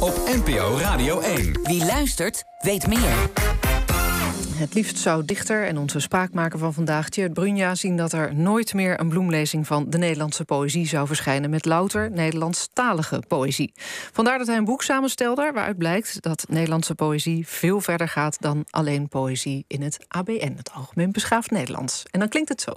Op NPO Radio 1. Wie luistert, weet meer. Het liefst zou dichter en onze spraakmaker van vandaag, Tjerd Brunja, zien dat er nooit meer een bloemlezing van de Nederlandse poëzie zou verschijnen met louter Nederlandstalige poëzie. Vandaar dat hij een boek samenstelde waaruit blijkt dat Nederlandse poëzie veel verder gaat dan alleen poëzie in het ABN, het Algemeen Beschaafd Nederlands. En dan klinkt het zo.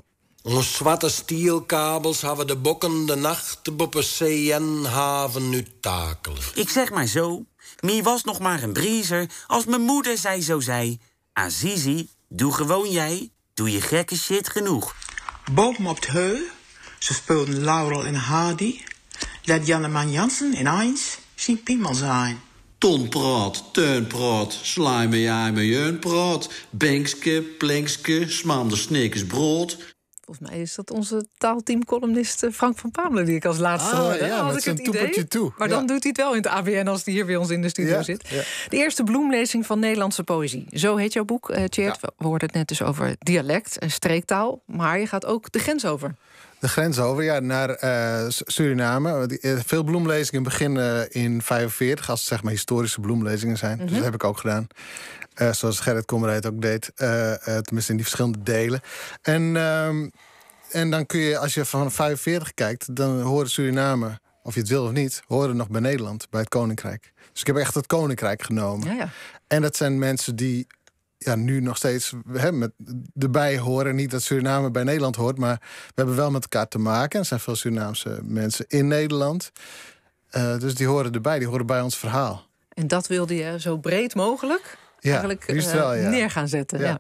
Onze zwarte stielkabels hebben de bokken de nacht op een CN-haven nu takelen. Ik zeg maar zo, Mie was nog maar een briezer als mijn moeder zei zo zei. Azizi, doe gewoon jij, doe je gekke shit genoeg. Boven op het heu, ze speelden Laurel en Hardy. Let Janneman Jansen in Eins zien piemel zijn. Tonpraat, teunpraat, slijme jij me jeunpraat. Benkske, smaan de sneekers brood. Volgens mij is dat onze taalteamcolumnist Frank van Pamelen die ik als laatste ah, Ja, had ik het idee. Toe. Maar dan doet hij het wel in het ABN als die hier bij ons in de studio zit. De eerste bloemlezing van Nederlandse poëzie. Zo heet jouw boek, uh, We hoorden het net dus over dialect en streektaal. Maar je gaat ook de grens over de grens over ja, naar uh, Suriname. Eh, veel bloemlezingen beginnen eh, in 45, als het zeg maar historische bloemlezingen zijn. Dus mhm. dat heb ik ook gedaan. zoals Gerrit Kommerij ook deed. tenminste in die verschillende delen. En, ehm, en dan kun je, als je van 45 kijkt, dan horen Suriname, of je het wil of niet, horen nog bij Nederland, bij het Koninkrijk. Dus ik heb echt het Koninkrijk genomen. Ja, ja. En dat zijn mensen die ja, nu nog steeds hè, met, erbij horen. Niet dat Suriname bij Nederland hoort, maar we hebben wel met elkaar te maken. Er zijn veel Surinaamse mensen in Nederland. Eh, dus die horen erbij, die horen bij ons verhaal. En dat wilde je zo breed mogelijk ja, eigenlijk uh, wel, neer gaan zetten. Ja.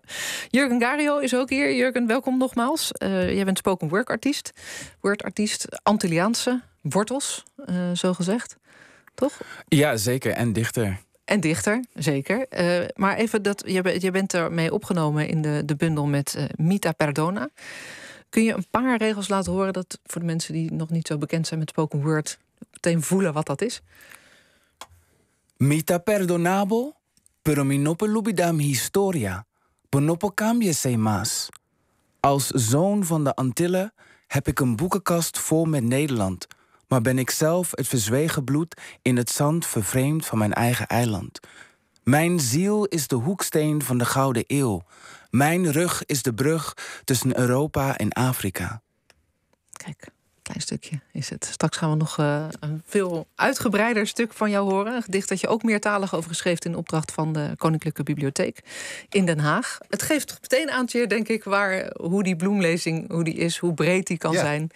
Jurgen Gario is ook hier. Jurgen, welkom nogmaals. Uh, jij bent spoken word artiest, word artiest, Antilliaanse wortels, zo gezegd, toch? Ja, zeker. En dichter. En dichter, zeker. Eh, maar even dat, je, je bent ermee opgenomen in de, de bundel met eh, Mita Perdona. Kun je een paar regels laten horen dat voor de mensen die nog niet zo bekend zijn met spoken word, meteen voelen wat dat is? Mita perdonabo, pero mi no historia, bonopo se más. Als zoon van de Antillen heb ik een boekenkast vol met Nederland maar ben ik zelf het verzwegen bloed in het zand vervreemd van mijn eigen eiland. Mijn ziel is de hoeksteen van de Gouden Eeuw. Mijn rug is de brug tussen Europa en Afrika stukje is het. Straks gaan we nog eh, een veel uitgebreider stuk van jou horen. Een gedicht dat je ook meertalig over geschreven in opdracht van de Koninklijke Bibliotheek in Den Haag. Het geeft meteen aan, Tjeer, denk ik, waar, hoe die bloemlezing hoe die is, hoe breed die kan zijn.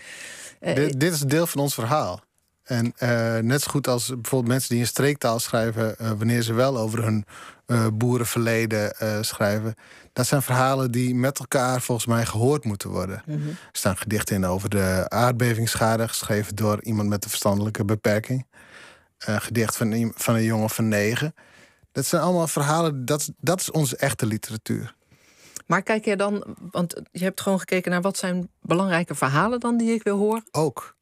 Uh, dit, is een deel van ons verhaal. En eh, net zo goed als bijvoorbeeld mensen die in streektaal schrijven, wanneer ze wel over hun eh, boerenverleden eh, schrijven. Dat zijn verhalen die met elkaar volgens mij gehoord moeten worden. Mhm. Er staan gedichten in over de aardbevingsschade, geschreven door iemand met een verstandelijke beperking. Eh, een gedicht van, van een jongen van negen. Dat zijn allemaal verhalen, dat, dat is onze echte literatuur. Maar kijk jij dan, want je hebt gewoon gekeken naar wat zijn belangrijke verhalen dan die ik wil horen? Ook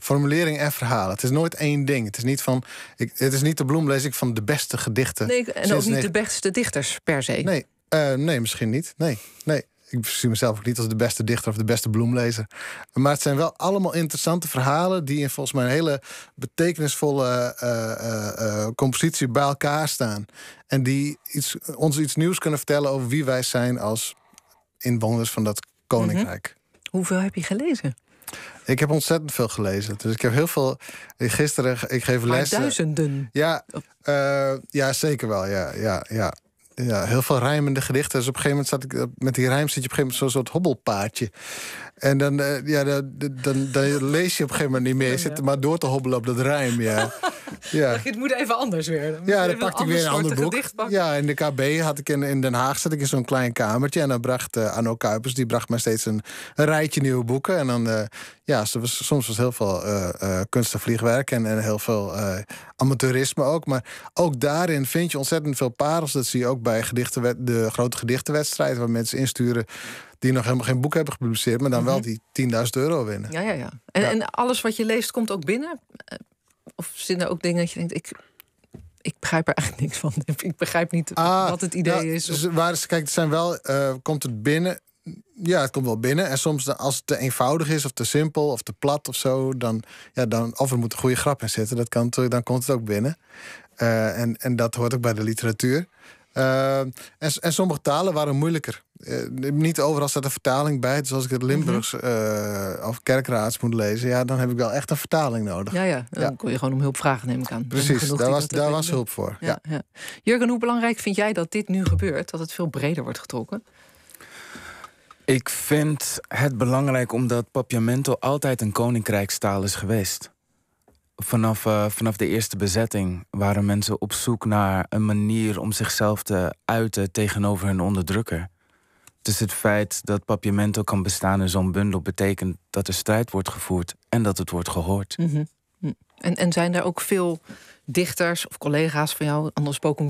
formulering en verhalen. Het is nooit één ding. Het is niet, van, ik, het is niet de bloemlezing van de beste gedichten. Nee, en ook niet de beste dichters per se. Nee, eh, nee misschien niet. Nee, nee. Ik zie mezelf ook niet als de beste dichter of de beste bloemlezer. Maar het zijn wel allemaal interessante verhalen die in volgens mij een hele betekenisvolle eh, eh, compositie bij elkaar staan. En die iets, ons iets nieuws kunnen vertellen over wie wij zijn als inwoners van dat mhm. koninkrijk. Hoeveel heb je gelezen? Ik heb ontzettend veel gelezen. Dus ik heb heel veel. Gisteren, ik geef maar lessen. Duizenden. Ja, eh, ja zeker wel. Ja, ja, ja. Ja, heel veel rijmende gedichten. Dus op een gegeven moment zat ik met die rijm zit je op een gegeven moment zo'n soort hobbelpaardje. En dan, eh, ja, dan, dan, dan, lees je op een gegeven moment niet meer. Je zit er maar door te hobbelen op dat rijm. Ja. ja. Het moet even anders weer. ja, dan pakte ik weer een ander boek. Ja, in de KB had ik in, Den Haag zat ik in zo'n klein kamertje. En dan bracht uh, eh, Anno Kuipers, die bracht mij steeds een, rijtje nieuwe boeken. En dan, eh, ja, soms was heel veel kunst en en, en heel veel amateurisme ook. Maar ook daarin vind je ontzettend veel parels. Dat zie je ook bij gedichten, de grote gedichtenwedstrijd, waar mensen insturen die nog helemaal geen boek hebben gepubliceerd, maar dan wel mhm. die 10.000 euro winnen. Ja, ja, ja. En, en alles wat je leest komt ook binnen? Eh, of zijn er ook dingen dat je denkt, ik, ik begrijp er eigenlijk niks van. Ik begrijp niet ah, wat het idee nou, is. Waar is. Kijk, het zijn wel, eh, komt het binnen? Ja, het komt wel binnen. En soms als het te eenvoudig is, of te simpel, of te plat of zo, dan, ja, dan of er moet een goede grap in zitten, dat kan, dan komt het ook binnen. Eh, en, en dat hoort ook bij de literatuur. Eh, en, sommige talen waren moeilijker. Uh, niet overal staat een vertaling bij. Dus als ik het mhm. Limburgs eh, of kerkraads moet lezen, ja, dan heb ik wel echt een vertaling nodig. Ja, ja dan kun je gewoon om hulp vragen, neem ik aan. Precies, daar was, daar was hulp voor. Ja, ja. Jurgen, hoe belangrijk vind jij dat dit nu gebeurt? Dat het veel breder wordt getrokken? Ik vind het belangrijk omdat Papiamento altijd een koninkrijkstaal is geweest vanaf, eh, vanaf de eerste bezetting waren mensen op zoek naar een manier om zichzelf te uiten tegenover hun onderdrukker. Dus het feit dat Papiamento kan bestaan in zo'n bundel betekent dat er strijd wordt gevoerd en dat het wordt gehoord. Mhm. Hm. en, en zijn er ook veel dichters of collega's van jou, anders spoken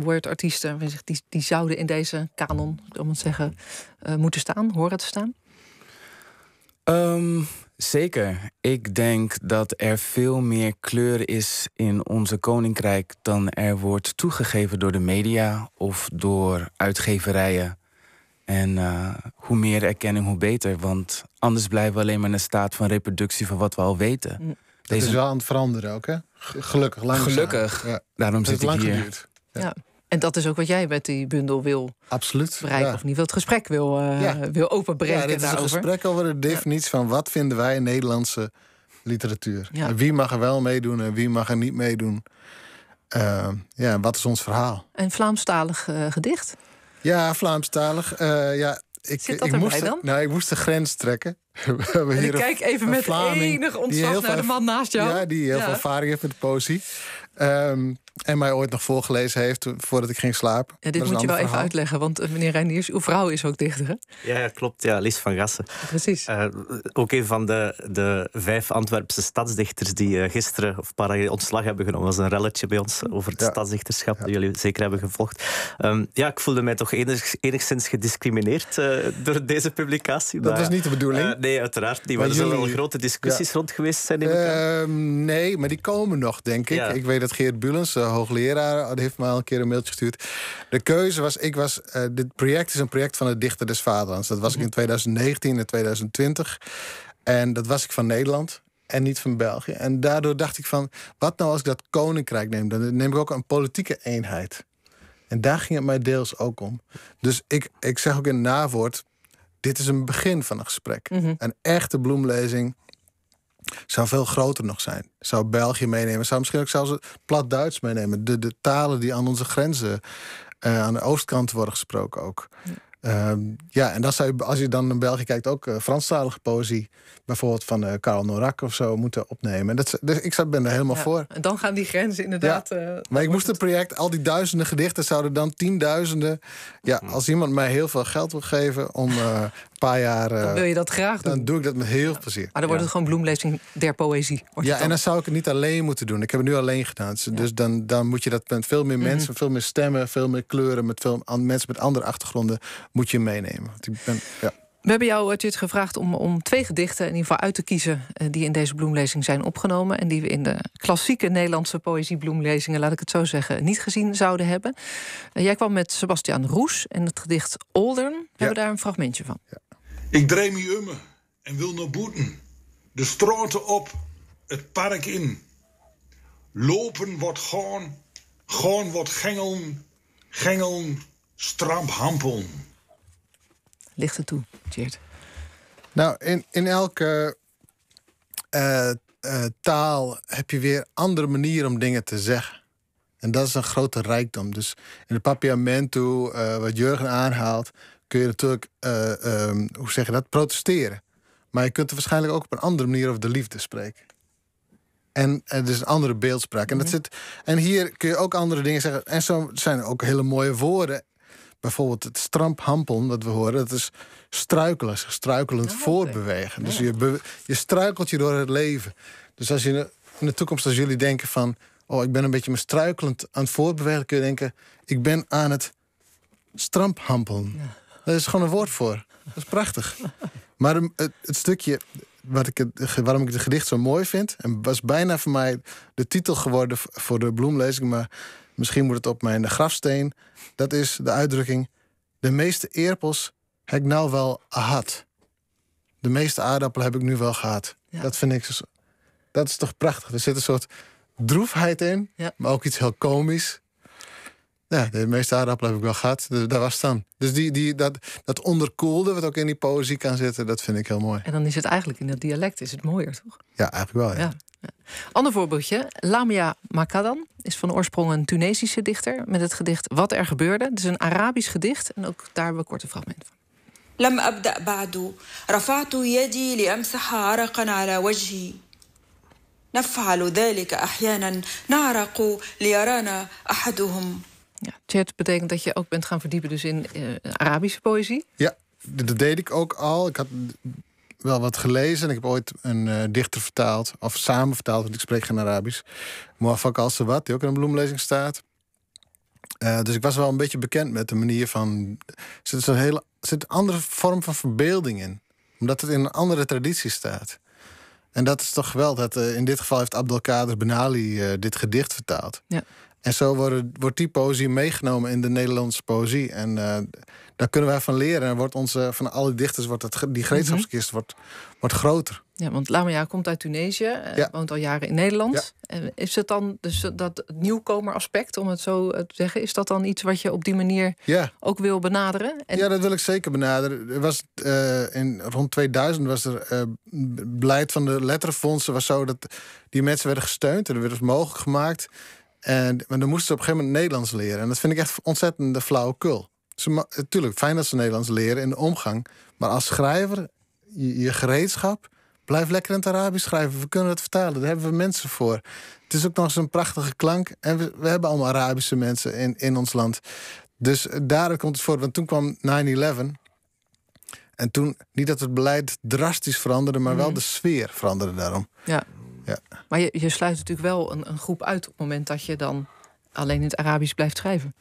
word artiesten, die, die zouden in deze kanon, om het zeggen, eh, moeten staan, horen te staan? Ehm, zeker. Ik denk dat er veel meer kleur is in onze koninkrijk dan er wordt toegegeven door de media of door uitgeverijen. En eh, hoe meer erkenning, hoe beter. Want anders blijven we alleen maar in een staat van reproductie van wat we al weten. Mm. Dat is wel aan het veranderen ook, hè? Gelukkig, Gelukkig. Daarom zit ik lang hier. Geduurd. ja. En dat is ook wat jij met die bundel wil Absoluut, bereiken. Of niet wil het gesprek wil, uh, wil openbreken. Ja, dit is een gesprek over de definitie van wat vinden wij Nederlandse literatuur. wie mag er wel meedoen en wie mag er niet meedoen. Uh, ja, wat is ons verhaal? Een Vlaamstalig eh, gedicht? Ja, Vlaamstalig. ja, ik, Zit dat ik moest dan? De, nou, ik moest de grens trekken. ik kijk even met Vlaming, enig ontzag naar de man naast jou. Ja, die heel veel ervaring heeft met poëzie. Um, en mij ooit nog voorgelezen heeft voordat ik ging slapen. Ja, dit moet je wel even uitleggen, want eh, meneer Reiniers, uw vrouw is ook dichter, hè? Ja, klopt. Ja, Lies van Gassen. Precies. Eh, ook een van de, de vijf Antwerpse stadsdichters die eh, gisteren of paar ontslag hebben genomen. was een relletje bij ons over het stadsdichterschap, dat jullie zeker hebben gevolgd. Ehm, ja, ik voelde mij toch enig, enigszins gediscrimineerd door deze publicatie. Dat maar, nou was niet de bedoeling. nee, uiteraard niet. Maar, er zijn wel grote discussies rond geweest zijn. In ehm, nee, maar die komen nog, denk ik. Ik weet dat Geert Bulens eh, hoogleraar heeft mij al een keer een mailtje gestuurd. De keuze was, ik was, eh, dit project is een project van de Dichter des Vaderlands. Dat was ik in 2019 mhm. en 2020. En dat was ik van Nederland en niet van België. En daardoor dacht ik van, wat nou als ik dat koninkrijk neem? Dan neem ik ook een politieke eenheid. En daar ging het mij deels ook om. Dus ik, ik zeg ook in het dit is een begin van een gesprek. Mm Een echte bloemlezing zou veel groter nog zijn. Zou België meenemen. Zou misschien ook zelfs het plat Duits meenemen. De, de talen die aan onze grenzen, eh, aan de oostkant worden gesproken ook. ja, ehm, en dan zou je, als je dan naar België kijkt, ook eh, Franstalige poëzie, bijvoorbeeld van uh, Karel Norak of zo, moeten opnemen. dat, dus ik ben er helemaal voor. En dan gaan die grenzen inderdaad. maar ik moest het project, al die duizenden gedichten zouden dan tienduizenden. Ja, hm. als iemand mij heel veel geld wil geven om paar jaar. Eh, wil je dat graag doen. Dan doe ik dat met heel veel plezier. Maar ah, dan wordt het gewoon bloemlezing der poëzie. Ja, en dan zou ik het niet alleen moeten doen. Ik heb het nu alleen gedaan. Dus, dus dan, dan moet je dat met veel meer mhm. mensen, veel meer stemmen, veel meer kleuren, met veel mensen met andere achtergronden moet je meenemen. Want ik ben, ja. We hebben jou, het eh, gevraagd om, om twee gedichten in ieder geval uit te kiezen eh, die in deze bloemlezing zijn opgenomen en die we in de klassieke Nederlandse poëziebloemlezingen, laat ik het zo zeggen, niet gezien zouden hebben. Jij kwam met Sebastian Roes en het gedicht Oldern. We hebben daar een fragmentje van. Ja. Ik dreem me umme en wil naar boeten. De straten op, het park in. Lopen wordt gewoon, gewoon wordt gengeln, gengeln, stramp hampeln. Ligt er toe, Tjeerd. Nou, in, in elke eh, eh, taal heb je weer andere manieren om dingen te zeggen. En dat is een grote rijkdom. Dus in de Papiamento, eh, wat Jurgen aanhaalt, kun je natuurlijk, eh, ehm, hoe zeg je dat, protesteren. Maar je kunt er waarschijnlijk ook op een andere manier over de liefde spreken. En het eh, is dus een andere beeldspraak. En, dat mhm. zit, en hier kun je ook andere dingen zeggen. En zo zijn er ook hele mooie woorden. Bijvoorbeeld het stramphampel, dat we horen, dat is struikelen, zich struikelend oh, dus ja, voortbewegen. Dus je, je struikelt je door het leven. Dus als je in de toekomst, als jullie denken van, oh, ik ben een beetje me struikelend aan het voortbewegen, kun je denken, ik ben aan het stramphampelen. Daar is gewoon een woord voor. Dat is prachtig. Maar eh, het, het stukje wat ik het, waarom ik het gedicht zo mooi vind... en was bijna voor mij de titel geworden voor de bloemlezing... maar misschien moet het op mijn grafsteen. Dat is de uitdrukking... de meeste eerpels heb ik nou wel gehad. De meeste aardappelen heb ik nu wel gehad. Dat vind ik... Dat is toch prachtig. Er zit een soort droefheid in, ja. maar ook iets heel komisch. Ja, de meeste aardappelen heb ik wel gehad. daar was het dan. Dus die, die, dat, dat onderkoelde, wat ook in die poëzie kan zitten, dat vind ik heel mooi. En dan is het eigenlijk in dat dialect is het mooier, toch? Ja, eigenlijk wel. Ja. ja. Ander voorbeeldje. Lamia Makadan is van oorsprong een Tunesische dichter met het gedicht Wat er gebeurde. Het is een Arabisch gedicht en ook daar hebben we korte fragment van. ba'du, rafa'tu yadi li araqan ala wajhi. Naf'alu dhalika li yarana ahaduhum ja, chat betekent dat je ook bent gaan verdiepen dus in eh, Arabische poëzie. Ja, dat deed ik ook al. Ik had wel wat gelezen. En ik heb ooit een eh, dichter vertaald, of samen vertaald, want ik spreek geen Arabisch. Moafak al-Sawat, die ook in een bloemlezing staat. Eh, dus ik was wel een beetje bekend met de manier van. Er zit een hele zit een andere vorm van verbeelding in, omdat het in een andere traditie staat. En dat is toch geweldig. dat in dit geval heeft Abdelkader Benali dit gedicht vertaald. Ja. En zo worden, wordt die poëzie meegenomen in de Nederlandse poëzie. En eh, daar kunnen wij van leren. En wordt onze, van alle dichters wordt die mhm. gereedschapskist wordt, wordt groter. Ja, want Lamia komt uit Tunesië, eh, ja. woont al jaren in Nederland. Is het dan dus dat nieuwkomer aspect, om het zo eh, te zeggen, is dat dan iets wat je op die manier ja. ook wil benaderen? Ja, dat wil ik zeker benaderen. Er was, in, rond 2000 was er uh, beleid van de letterenfondsen was zo dat die mensen werden gesteund en er werd dus mogelijk gemaakt. En, dan moesten ze op een gegeven moment Nederlands leren. En dat vind ik echt ontzettende flauwekul. Natuurlijk, eh, fijn dat ze Nederlands leren in de omgang. Maar als schrijver, je, je gereedschap, blijf lekker in het Arabisch schrijven. We kunnen het vertalen, daar hebben we mensen voor. Het is ook nog eens een prachtige klank. En we, we hebben allemaal Arabische mensen in, in ons land. Dus eh, daar komt het voor. Want toen kwam 9-11. En toen, niet dat het beleid drastisch veranderde, maar wel mhm. de sfeer veranderde daarom. Ja. Ja. Maar je, sluit natuurlijk wel een, een, groep uit op het moment dat je dan alleen in het Arabisch blijft schrijven.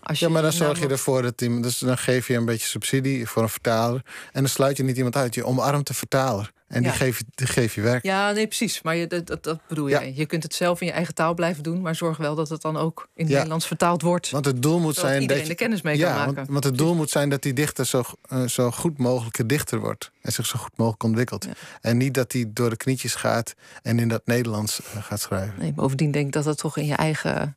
Als ja, maar dan zorg je ervoor dat die, dus dan geef je een beetje subsidie voor een vertaler. En dan sluit je niet iemand uit, je omarmt de vertaler. En die, geef, die geef je werk. Ja, nee, precies. Maar je, dat, dat bedoel je. Je kunt het zelf in je eigen taal blijven doen, maar zorg wel dat het dan ook in het Nederlands vertaald wordt. Want het doel moet zijn iedereen dat je, de kennis mee kan maken. Want, want het doel moet zijn dat die dichter zo, eh, zo goed mogelijke dichter wordt en zich zo goed mogelijk ontwikkelt. En niet dat hij door de knietjes gaat en in dat Nederlands eh, gaat schrijven. Nee, bovendien denk ik dat dat toch in je eigen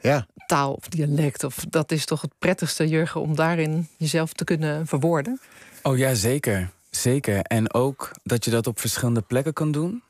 ja. taal of dialect. Of dat is toch het prettigste, Jurgen, om daarin jezelf te kunnen verwoorden? Oh ja, zeker. Zeker. En ook dat je dat op verschillende plekken kan doen.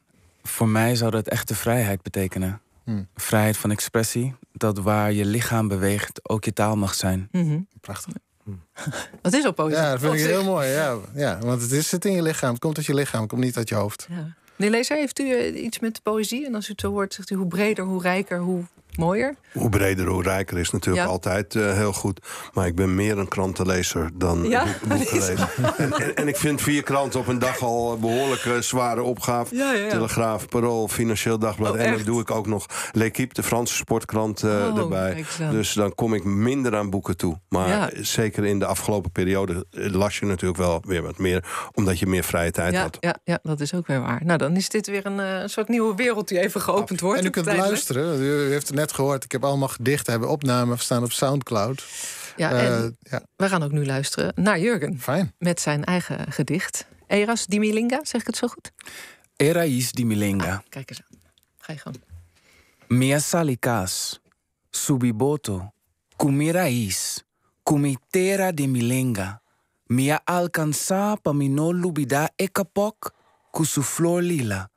Voor mij zou dat echte vrijheid betekenen. Hmm. Vrijheid van expressie. Dat waar je lichaam beweegt ook je taal mag zijn. Mhm. Prachtig. Hmm. Dat is al poëzie? Ja, dat vind ik heel mooi. Ja, ja, want het is, zit in je lichaam. Het komt uit je lichaam, het komt niet uit je hoofd. Ja. Meneer Lezer, heeft u eh, iets met poëzie? En als u het zo hoort, zegt u hoe breder, hoe rijker, hoe mooier. Hoe breder, hoe rijker is natuurlijk altijd eh, heel goed. Maar ik ben meer een krantenlezer dan ja? boekenlezer. en, en, ik vind vier kranten op een dag al behoorlijk eh, zware opgave. Telegraaf, Parool, Financieel Dagblad. Oh, en dan doe ik ook nog L'Equipe, de Franse sportkrant eh, oh, erbij. Dus dan kom ik minder aan boeken toe. Maar zeker in de afgelopen periode las je natuurlijk wel weer wat meer. Omdat je meer vrije tijd had. Ja, ja, dat is ook weer waar. Nou, dan is dit weer een soort nieuwe wereld die even geopend wordt. En u kunt luisteren. U heeft net gehoord. Ik heb allemaal gedichten, hebben opnamen, staan op Soundcloud. Ja, eh, ja, We gaan ook nu luisteren naar Jurgen. Fijn. Met zijn eigen gedicht. Eras Dimilinga, zeg ik het zo goed? Erais Dimilinga. Ah, kijk eens aan. Ga je gewoon. Mia salikas, subiboto, cumirais, cumitera Dimilinga. Mia alcanza pa no lubida ecapok, cu su lila.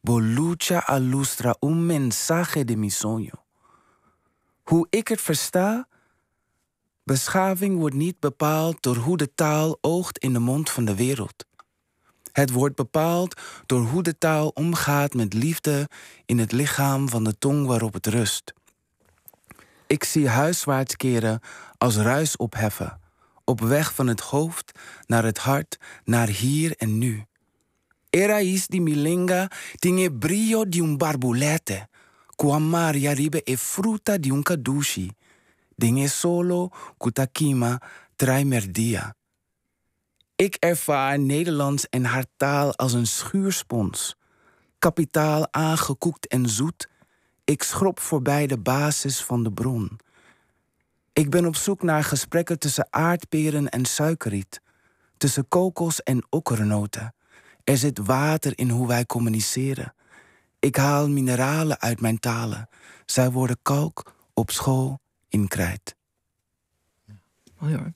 Bolucha alustra un mensaje de mi sueño. Hoe ik het versta, beschaving wordt niet bepaald door hoe de taal oogt in de mond van de wereld. Het wordt bepaald door hoe de taal omgaat met liefde in het lichaam van de tong waarop het rust. Ik zie huiswaarts keren als ruis opheffen, op weg van het hoofd naar het hart, naar hier en nu. Era is di milenga, tinge brio di un barbulete. Kwamar ribe e fruta di un dushi. Dinge solo kutakima traimerdia. Ik ervaar Nederlands en haar taal als een schuurspons. Kapitaal aangekoekt en zoet. Ik schrop voorbij de basis van de bron. Ik ben op zoek naar gesprekken tussen aardperen en suikerriet. Tussen kokos en okkernoten. Er zit water in hoe wij communiceren. Ik haal mineralen uit mijn talen. Zij worden kalk op school in Krijt. Mooi hoor.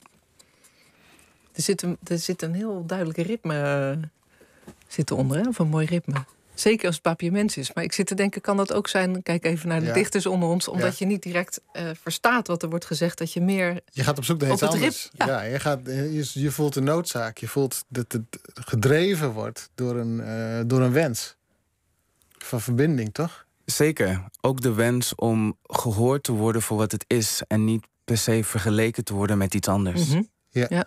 Er zit een, er zit een heel duidelijk ritme eh, zit eronder, hè? of een mooi ritme. Zeker als het mens is. Maar ik zit te denken, kan dat ook zijn... kijk even naar de dichters onder ons... omdat je niet direct eh, verstaat wat er wordt gezegd... dat je meer Je gaat op zoek naar iets anders. Ja. ja, je, gaat, je, voelt een noodzaak. Je voelt dat het gedreven wordt door een, uh, door een wens van verbinding, toch? Zeker. Ook de wens om gehoord te worden voor wat het is en niet per se vergeleken te worden met iets anders. Mhm. ja.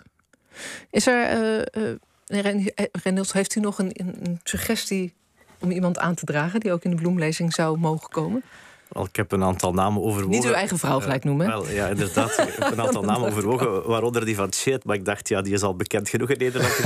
Is er, uh, uh, Reynolds, heeft u nog een, een suggestie om iemand aan te dragen die ook in de bloemlezing zou mogen komen? Al, ik heb een aantal namen overwogen. Niet uw eigen vrouw eh, gelijk noemen. wel, ja, inderdaad. Ik heb een aantal namen overwogen, waaronder die van Shit. Maar ik dacht, ja, die is al bekend genoeg in Nederland.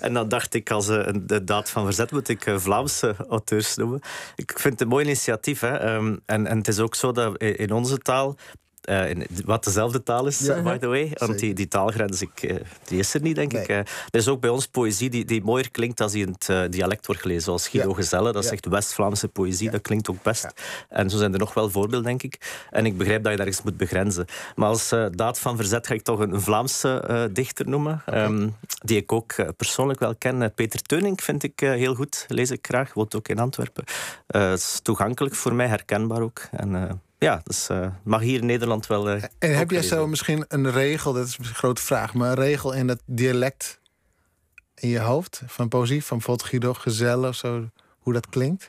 en dan dacht ik, als een eh, de daad van verzet moet ik eh, Vlaamse auteurs noemen. Ik vind het een mooi initiatief. Hè. Ehm, en, en het is ook zo dat in onze taal eh, in, wat dezelfde taal is, eh, by the way. Want die, die taalgrens ik, eh, die is er niet, denk ik. er is ook bij ons poëzie die, die mooier klinkt als die in het dialect wordt gelezen. Zoals Guido Gezelle, dat is echt West-Vlaamse poëzie. Dat klinkt ook best. En zo zijn er nog wel voorbeelden, denk ik. En ik begrijp dat je daar eens moet begrenzen. Maar als daad van verzet ga ik toch een, Vlaamse dichter noemen. Ehm, die ik ook persoonlijk wel ken. Peter Teuning vind ik heel goed. Lees ik graag. Woont ook in Antwerpen. Het is toegankelijk voor mij, herkenbaar ook. En, ja, dus mag hier in Nederland wel. Eh, en heb jij zo misschien een regel, dat is een grote vraag, maar een regel in het dialect in je hoofd van poëzie, van bijvoorbeeld Guido of zo, hoe dat klinkt?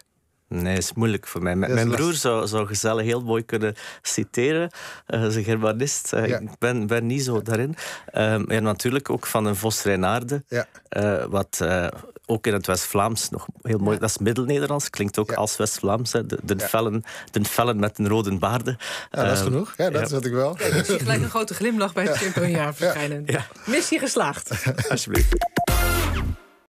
Nee, is moeilijk voor mij. mijn broer zou, zou heel mooi kunnen citeren. Uh, is een germanist. Ik ben, ben niet zo daarin. en ehm, natuurlijk ook van een Vos Reinaarde. Ja. wat ook in het West-Vlaams nog heel mooi. Dat is Middel-Nederlands, klinkt ook als West-Vlaams. De, de, vellen, de vellen met een rode baarden. dat is ehm, genoeg. Ja, dat zat ik wel. Ja, gelijk een grote glimlach bij het ja. verschijnen. Missie geslaagd. Alsjeblieft.